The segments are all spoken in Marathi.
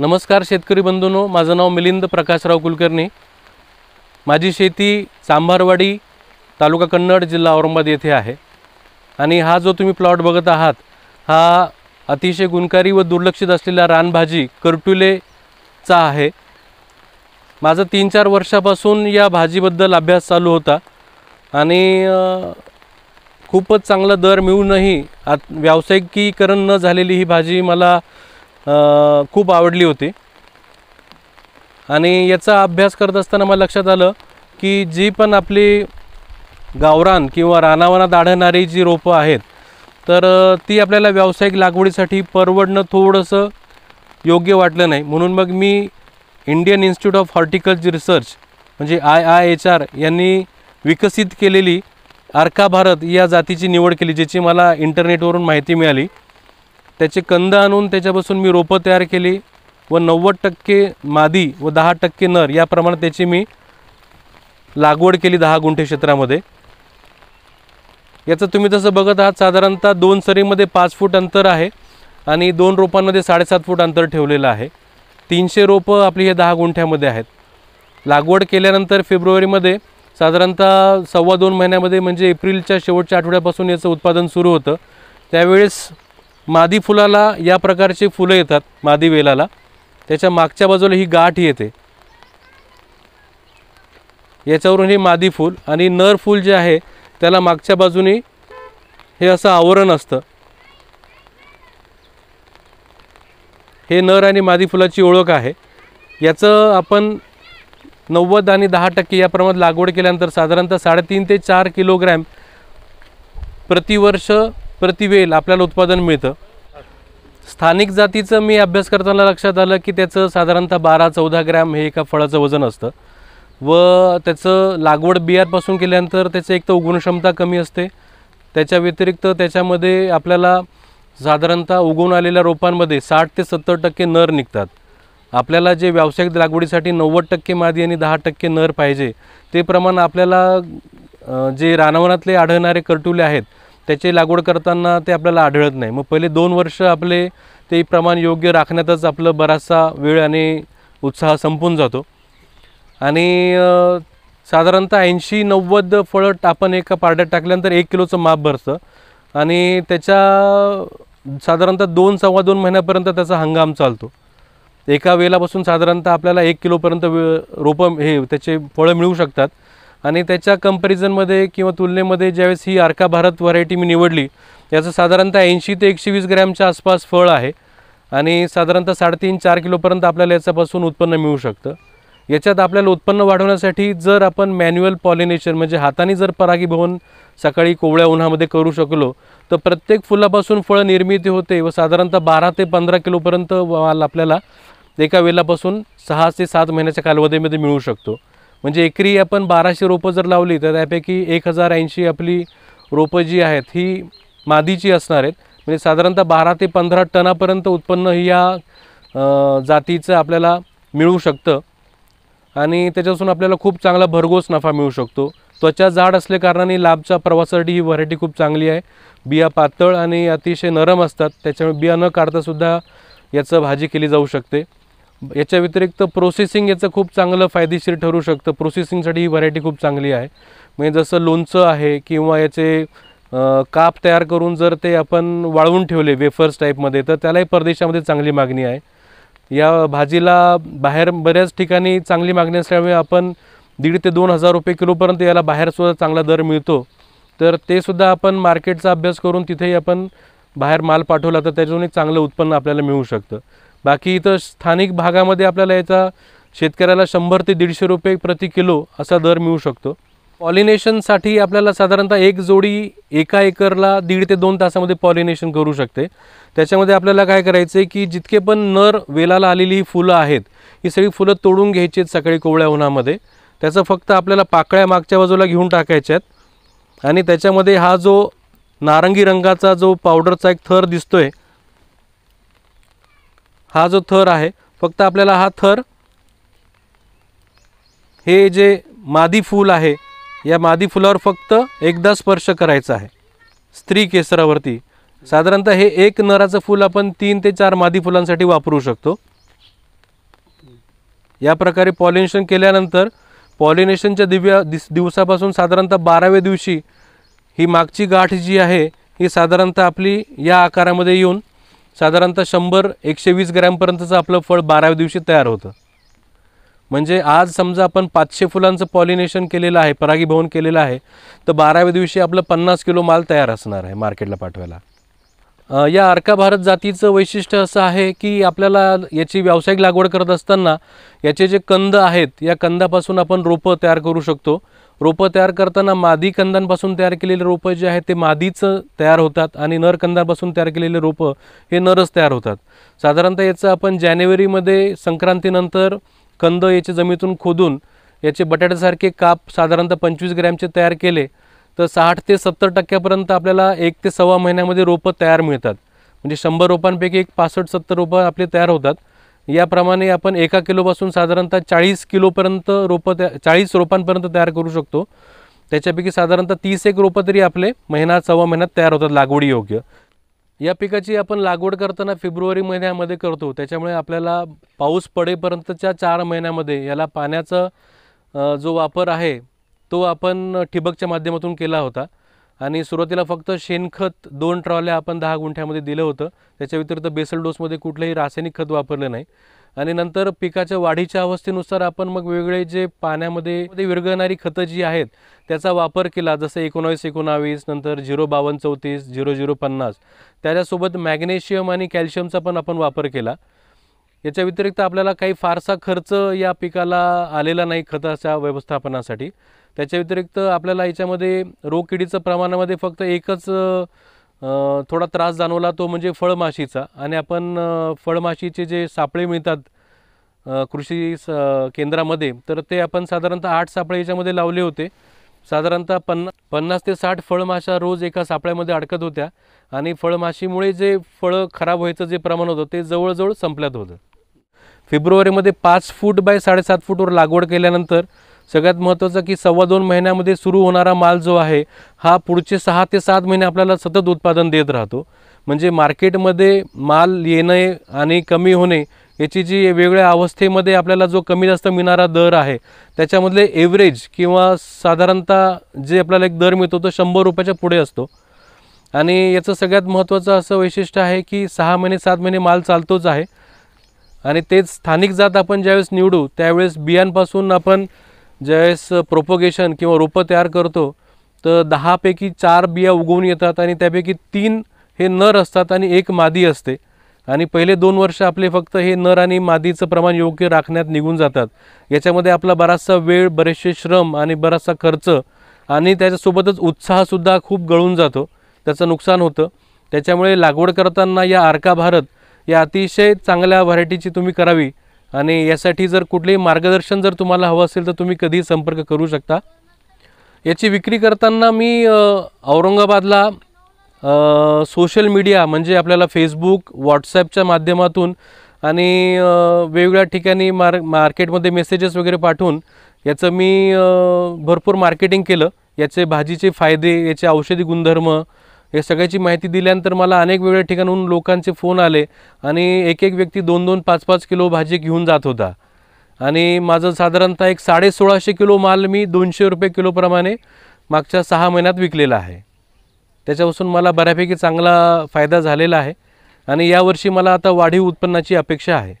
नमस्कार शेतकरी बंधूंनो माझं नाव मिलिंद प्रकाशराव कुलकर्णी माझी शेती सांभारवाडी तालुका कन्नड जिल्हा औरंगाबाद येथे आहे आणि हा जो तुम्ही प्लॉट बघत आहात हा अतिशय गुणकारी व दुर्लक्षित असलेला रानभाजी कर्टुलेचा आहे माझा तीन चार वर्षापासून या भाजीबद्दल अभ्यास चालू होता आणि खूपच चांगला दर मिळूनही आत व्यावसायिकीकरण न झालेली ही भाजी मला खूप आवडली होती आणि याचा अभ्यास करत असताना मला लक्षात आलं की जी पण आपली गावरान किंवा रानावनात आढळणारी जी रोपं आहेत तर ती आपल्याला व्यावसायिक लागवडीसाठी परवडणं थोडंसं योग्य वाटलं नाही म्हणून मग मी Indian Institute of Horticulture Research म्हणजे आय आय एच आर यांनी विकसित केलेली आर्का भारत या जातीची निवड केली ज्याची मला इंटरनेटवरून माहिती मिळाली त्याचे कंद आणून त्याच्यापासून मी रोपं तयार केली व नव्वद टक्के मादी व दहा टक्के नर या प्रमाणात त्याची मी लागवड केली दहा गुंठे क्षेत्रामध्ये याचं तुम्ही जसं बघत आहात साधारणतः दोन सरीमध्ये पाच फूट अंतर आहे आणि दोन रोपांमध्ये साडेसात फूट अंतर ठेवलेलं आहे तीनशे रोपं आपली हे दहा गुंठ्यामध्ये आहेत लागवड केल्यानंतर फेब्रुवारीमध्ये साधारणतः सव्वा दोन महिन्यामध्ये म्हणजे एप्रिलच्या शेवटच्या आठवड्यापासून याचं उत्पादन सुरू होतं त्यावेळेस मादी फुलाला या प्रकारचे फुलं येतात मादी वेलाला त्याच्या मागच्या बाजूला ही गाठ येते याच्यावरून हे मादी फूल आणि नर फूल जे आहे त्याला मागच्या बाजूने हे असं आवरण असतं हे नर आणि मादी फुलाची ओळख आहे याचं आपण नव्वद आणि दहा टक्के या प्रमाणात लागवड केल्यानंतर साधारणतः साडेतीन ते चार किलोग्रॅम प्रतिवर्ष प्रतिवेल आपल्याला उत्पादन मिळतं स्थानिक जातीचं मी अभ्यास करताना लक्षात आलं की त्याचं साधारणतः बारा चौदा ग्रॅम हे एका फळाचं वजन असतं व त्याचं लागवड बियारपासून केल्यानंतर त्याचं एक तर उगवण क्षमता कमी असते त्याच्या व्यतिरिक्त त्याच्यामध्ये आपल्याला साधारणतः उगवून आलेल्या रोपांमध्ये साठ ते सत्तर टक्के नर निघतात आपल्याला जे व्यावसायिक लागवडीसाठी नव्वद टक्के मादी आणि दहा टक्के नर पाहिजे ते प्रमाण आपल्याला जे रानावनातले आढळणारे कर्टुले आहेत त्याची लागवड करताना ते आपल्याला आढळत नाही मग पहिले दोन वर्ष आपले ते प्रमाण योग्य राखण्यातच आपलं बराचसा वेळ आणि उत्साह संपून जातो आणि साधारणतः ऐंशी नव्वद फळं आपण एका पारड्यात टाकल्यानंतर एक किलोचं माप भरतं आणि त्याच्या साधारणतः दोन सव्वा दोन महिन्यापर्यंत त्याचा हंगाम चालतो एका वेलापासून साधारणतः आपल्याला एक किलोपर्यंत वेळ रोपं हे त्याचे फळं मिळू शकतात आणि त्याच्या कंपॅरिझनमध्ये किंवा तुलनेमध्ये ज्यावेळेस ही आरका भारत व्हरायटी मी निवडली याचं साधारणतः ऐंशी ते एकशे वीस ग्रॅमच्या आसपास फळ आहे आणि साधारणतः साडेतीन चार किलोपर्यंत आपल्याला याच्यापासून उत्पन्न मिळू शकतं याच्यात आपल्याला उत्पन्न वाढवण्यासाठी जर आपण मॅन्युअल पॉलिनेशन म्हणजे हाताने जर परागीभवन सकाळी कोवळ्या उन्हामध्ये करू शकलो तर प्रत्येक फुलापासून फळं निर्मिती होते व साधारणतः बारा ते पंधरा किलोपर्यंत वाल आपल्याला एका वेलापासून सहा ते सात महिन्याच्या कालावधीमध्ये मिळू शकतो म्हणजे एकरी आपण बाराशे रोपं जर लावली तर त्यापैकी एक हजार ऐंशी आपली रोपं जी आहेत ही मादीची असणार आहेत म्हणजे साधारणतः बारा ते पंधरा टनापर्यंत उत्पन्न ही या जातीचं आपल्याला मिळू शकतं आणि त्याच्यापासून आपल्याला खूप चांगला भरघोस नफा मिळू शकतो त्वचा जाड असल्या कारणाने लाभच्या प्रवासासाठी ही व्हरायटी खूप चांगली आहे बिया पातळ आणि अतिशय नरम असतात त्याच्यामुळे बिया न काढतासुद्धा याचं भाजी केली जाऊ शकते याच्या व्यतिरिक्त प्रोसेसिंग याचं खूप चांगलं फायदेशीर ठरू शकतं प्रोसेसिंगसाठी ही व्हरायटी खूप चांगली आहे म्हणजे जसं लोणचं आहे किंवा याचे काप तयार करून जर ते आपण वाळवून ठेवले वेफर्स टाईपमध्ये तर त्यालाही परदेशामध्ये चांगली मागणी आहे या भाजीला बाहेर बऱ्याच ठिकाणी चांगली मागणी असल्यामुळे आपण दीड ते दोन हजार रुपये किलोपर्यंत याला बाहेरसुद्धा चांगला दर मिळतो तर ते सुद्धा आपण मार्केटचा अभ्यास करून तिथेही आपण बाहेर माल पाठवला तर त्याच्यातून एक चांगलं उत्पन्न आपल्याला मिळू शकतं बाकी इथं स्थानिक भागामध्ये आपल्याला याचा शेतकऱ्याला शंभर ते दीडशे रुपये प्रति किलो असा दर मिळू शकतो पॉलिनेशनसाठी आपल्याला साधारणतः एक जोडी एका एकरला दीड ते दोन तासामध्ये पॉलिनेशन करू शकते त्याच्यामध्ये आपल्याला काय करायचं आहे की जितके पण नर वेलाला आलेली ही फुलं आहेत ही सगळी फुलं तोडून घ्यायची आहेत सकाळी कोवळ्या उन्हामध्ये त्याचं फक्त आपल्याला पाकळ्या मागच्या बाजूला घेऊन टाकायच्या आहेत आणि त्याच्यामध्ये हा जो नारंगी रंगाचा जो पावडरचा एक थर आहे हा जो थर आहे फक्त आपल्याला हा थर हे जे मादी फूल आहे या मादी फुलावर फक्त एकदा स्पर्श करायचा आहे स्त्री केसरावरती साधारणतः हे एक नराचं फूल आपण तीन ते चार मादी फुलांसाठी वापरू शकतो या प्रकारे पॉलिनेशन केल्यानंतर पॉलिनेशनच्या दिव्या दिस दिवसापासून साधारणतः बाराव्या दिवशी ही मागची गाठ जी आहे ही साधारणतः आपली या आकारामध्ये येऊन साधारणतः शंभर एकशे वीस ग्रॅमपर्यंतचं आपलं फळ बाराव्या दिवशी तयार होतं म्हणजे आज समजा आपण पाचशे फुलांचं पॉलिनेशन केलेलं आहे परागीभवन केलेलं आहे तर बाराव्या दिवशी आपलं पन्नास किलो माल तयार असणार आहे मार्केटला पाठवायला या अर्का भारत जातीचं वैशिष्ट्य असं आहे की आपल्याला याची व्यावसायिक लागवड करत असताना याचे जे कंद आहेत या कंदापासून आपण रोपं तयार करू शकतो रोपं तयार करताना मादी कंदांपासून तयार केलेले रोपं जे आहेत ते मादीचं तयार होतात आणि नर कंदांपासून तयार केलेले रोपं हे नरच तयार होतात साधारणतः याचं आपण जानेवारीमध्ये संक्रांतीनंतर कंद याचे जमिनीतून खोदून याचे बटाट्यासारखे काप साधारणतः पंचवीस ग्रॅमचे तयार केले तर साठ ते सत्तर टक्क्यापर्यंत आपल्याला एक ते सव्वा महिन्यामध्ये रोपं तयार मिळतात म्हणजे शंभर रोपांपैकी एक पासष्ट सत्तर रोपं आपले तयार होतात याप्रमाणे आपण एका किलोपासून साधारणतः चाळीस किलोपर्यंत रोपं त्या चाळीस रोपांपर्यंत तयार करू शकतो त्याच्यापैकी साधारणतः तीस एक रोपं तरी आपले महिना सव्वा महिन्यात तयार होतात लागवडी योग्य या पिकाची आपण लागवड करताना फेब्रुवारी महिन्यामध्ये करतो त्याच्यामुळे आपल्याला पाऊस पडेपर्यंतच्या चार महिन्यामध्ये याला पाण्याचा जो वापर आहे तो आपण ठिबकच्या माध्यमातून केला होता आणि सुरुवातीला फक्त शेणखत दोन ट्रॉल्या आपण दहा गुंठ्यामध्ये दिलं होतं त्याच्या व्यतिरिक्त बेसल डोसमध्ये कुठलंही रासायनिक खत वापरलं नाही आणि नंतर पिकाच्या वाढीच्या अवस्थेनुसार आपण मग वेगवेगळे जे पाण्यामध्ये विरघळणारी खतं जी आहेत त्याचा वापर केला जसं एकोणावीस एकोणावीस नंतर झिरो बावन्न चौतीस झिरो झिरो पन्नास त्याच्यासोबत मॅग्नेशियम आणि कॅल्शियमचा पण आपण वापर केला याच्या व्यतिरिक्त आपल्याला काही फारसा खर्च या पिकाला आलेला नाही खताच्या व्यवस्थापनासाठी त्याच्या व्यतिरिक्त आपल्याला याच्यामध्ये किडीचं प्रमाणामध्ये फक्त एकच थोडा त्रास जाणवला तो म्हणजे फळमाशीचा आणि आपण फळमाशीचे जे सापळे मिळतात कृषी स केंद्रामध्ये तर ते आपण साधारणतः आठ सापळे याच्यामध्ये लावले होते साधारणतः पन्ना पन्नास ते साठ फळमाशा रोज एका सापळ्यामध्ये अडकत होत्या आणि फळमाशीमुळे जे फळं खराब व्हायचं जे प्रमाण होतं ते जवळजवळ संपल्यात होतं फेब्रुवारीमध्ये पाच फूट बाय साडेसात फूटवर लागवड केल्यानंतर सगळ्यात महत्त्वाचं की सव्वा दोन महिन्यामध्ये सुरू होणारा माल जो आहे हा पुढचे सहा ते सात महिने आपल्याला सतत उत्पादन देत राहतो म्हणजे मार्केटमध्ये माल येणे आणि कमी होणे याची जी वेगळ्या अवस्थेमध्ये आपल्याला जो कमी जास्त मिळणारा दर आहे त्याच्यामधले एव्हरेज किंवा साधारणतः जे आपल्याला एक दर मिळतो तो शंभर रुपयाच्या पुढे असतो आणि याचं सगळ्यात महत्त्वाचं असं वैशिष्ट्य आहे की सहा महिने सात महिने माल चालतोच आहे आणि तेच स्थानिक जात आपण ज्यावेळेस निवडू त्यावेळेस बियांपासून आपण ज्यावेळेस प्रोपोगेशन किंवा रोपं तयार करतो तर दहापैकी चार बिया उगवून येतात आणि त्यापैकी तीन हे नर असतात आणि एक मादी असते आणि पहिले दोन वर्ष आपले फक्त हे नर आणि मादीचं प्रमाण योग्य राखण्यात निघून जातात याच्यामध्ये आपला बराचसा वेळ बरेचसे श्रम आणि बराचसा खर्च आणि त्याच्यासोबतच उत्साहसुद्धा खूप गळून जातो त्याचं नुकसान होतं त्याच्यामुळे लागवड करताना या आर्का भारत या अतिशय चांगल्या व्हरायटीची तुम्ही करावी आणि यासाठी जर कुठलेही मार्गदर्शन जर तुम्हाला हवं असेल तर तुम्ही कधीही संपर्क करू शकता याची विक्री करताना मी औरंगाबादला सोशल मीडिया म्हणजे आपल्याला फेसबुक व्हॉट्सॲपच्या माध्यमातून आणि वेगवेगळ्या ठिकाणी मार मार्केटमध्ये मेसेजेस वगैरे पाठवून याचं मी भरपूर मार्केटिंग केलं याचे भाजीचे फायदे याचे औषधी गुणधर्म हे सगळ्याची माहिती दिल्यानंतर मला अनेक वेगळ्या ठिकाणहून लोकांचे फोन आले आणि एक एक व्यक्ती दोन दोन पाच पाच किलो भाजी घेऊन जात होता आणि माझं साधारणतः एक साडे सोळाशे किलो माल मी दोनशे रुपये किलोप्रमाणे मागच्या सहा महिन्यात विकलेला आहे त्याच्यापासून मला बऱ्यापैकी चांगला फायदा झालेला आहे आणि यावर्षी मला आता वाढीव उत्पन्नाची अपेक्षा आहे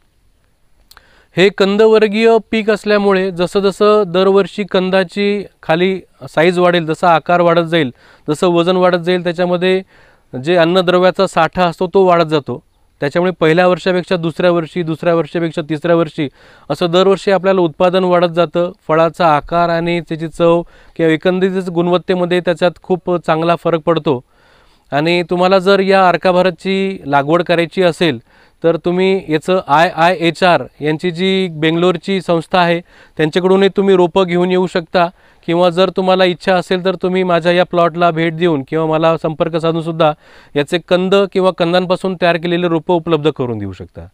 हे कंदवर्गीय पीक असल्यामुळे जसं जसं दरवर्षी कंदाची खाली साईज वाढेल जसा आकार वाढत जाईल जसं वजन वाढत जाईल त्याच्यामध्ये जे अन्नद्रव्याचा साठा असतो तो वाढत जातो त्याच्यामुळे पहिल्या वर्षापेक्षा दुसऱ्या वर्षी दुसऱ्या वर्षापेक्षा तिसऱ्या वर्षी असं दरवर्षी आपल्याला उत्पादन वाढत जातं फळाचा आकार आणि त्याची चव किंवा एकंदरीतच गुणवत्तेमध्ये त्याच्यात खूप चांगला फरक पडतो आणि तुम्हाला जर या अर्काभारतची लागवड करायची असेल तर तुम्ही याचं आय आय एच आर यांची जी बेंगलोरची संस्था आहे त्यांच्याकडूनही तुम्ही रोपं घेऊन येऊ शकता किंवा जर तुम्हाला इच्छा असेल तर तुम्ही माझ्या या प्लॉटला भेट देऊन किंवा मला संपर्क साधूनसुद्धा याचे कंद किंवा कंदांपासून तयार केलेले रोपं उपलब्ध करून देऊ शकता